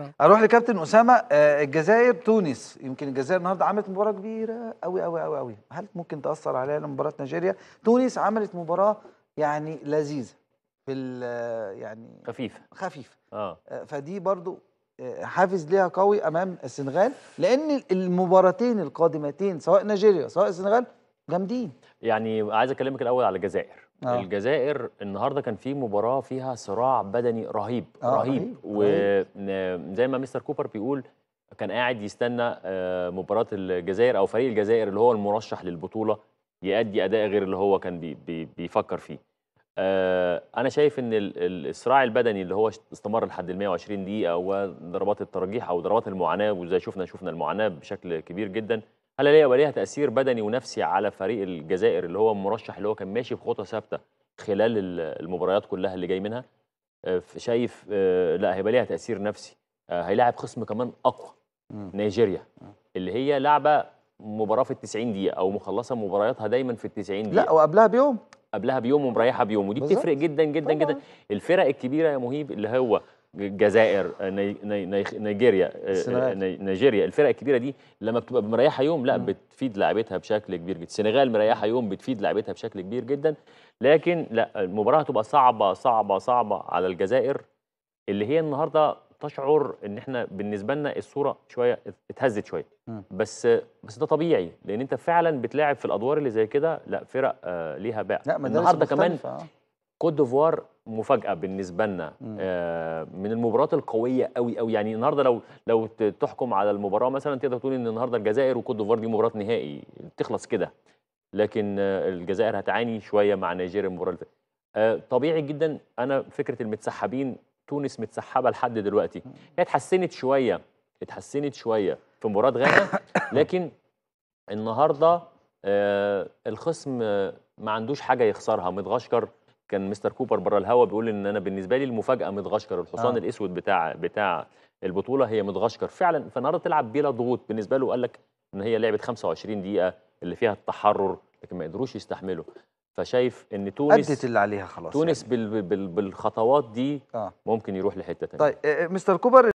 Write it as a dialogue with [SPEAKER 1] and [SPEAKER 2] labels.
[SPEAKER 1] آه. اروح لكابتن اسامه آه، الجزائر تونس يمكن الجزائر النهارده عملت مباراه كبيره قوي قوي قوي قوي هل ممكن تاثر عليها مباراه نيجيريا تونس عملت مباراه يعني لذيذه في آه، يعني خفيفه خفيفه اه فدي برضو حافز ليها قوي امام السنغال لان المباراتين القادمتين سواء
[SPEAKER 2] نيجيريا سواء السنغال جامدين يعني عايز اكلمك الاول على الجزائر آه. الجزائر النهارده كان في مباراه فيها صراع بدني رهيب آه رهيب, رهيب. وزي ما مستر كوبر بيقول كان قاعد يستنى آه، مباراه الجزائر او فريق الجزائر اللي هو المرشح للبطوله يأدي اداء غير اللي هو كان بي بي بيفكر فيه آه، انا شايف ان الصراع البدني اللي هو استمر لحد ال 120 دقيقه وضربات الترجيح او ضربات المعاناه وزي شفنا شفنا المعاناه بشكل كبير جدا هل ليها وليها تأثير بدني ونفسي على فريق الجزائر اللي هو المرشح اللي هو كان ماشي بخطى ثابتة خلال المباريات كلها اللي جاي منها آه، شايف آه، لا هيبقى ليها تأثير نفسي آه، هيلاعب خصم كمان أقوى نيجيريا اللي هي لعبة مباراة في ال 90 دقيقة أو مخلصة مبارياتها دايما في ال 90 دقيقة لا وقبلها بيوم قبلها بيوم ومريحة بيوم ودي بتفرق جدا جدا جدا الفرق الكبيرة يا مهيب اللي هو الجزائر آه، نيجيريا آه، آه، نيجيريا الفرق الكبيره دي لما بتبقى مريحه يوم لا بتفيد لاعبتها بشكل كبير جدا السنغال مريحه يوم بتفيد لاعبتها بشكل كبير جدا لكن لا المباراه هتبقى صعبه صعبه صعبه على الجزائر اللي هي النهارده تشعر ان احنا بالنسبه لنا الصوره شويه اتهزت شويه بس بس ده طبيعي لان انت فعلا بتلاعب في الادوار اللي زي كده لا فرق ليها باع النهارده كمان كوت ديفوار مفاجاه بالنسبه لنا آه، من المباريات القويه قوي قوي يعني النهارده لو لو تحكم على المباراه مثلا تقدر تقول ان النهارده الجزائر وكوت ديفوار دي مباراه نهائي تخلص كده لكن آه، الجزائر هتعاني شويه مع نيجيريا المباراه آه، طبيعي جدا انا فكره المتسحبين تونس متسحبه لحد دلوقتي هي اتحسنت شويه اتحسنت شويه في مباراه غانا لكن النهارده الخصم ما عندوش حاجه يخسرها متغشكر كان مستر كوبر بره الهوا بيقول ان انا بالنسبه لي المفاجاه متغشكر الحصان آه. الاسود بتاع بتاع البطوله هي متغشكر فعلا فالنهارده تلعب بلا ضغوط بالنسبه له قال لك ان هي لعبه 25 دقيقه اللي فيها التحرر لكن ما قدروش يستحملوا فشايف ان تونس ادت اللي عليها خلاص تونس يعني. بال بال بالخطوات دي آه. ممكن يروح لحته ثانيه طيب
[SPEAKER 1] آه، آه، مستر كوبر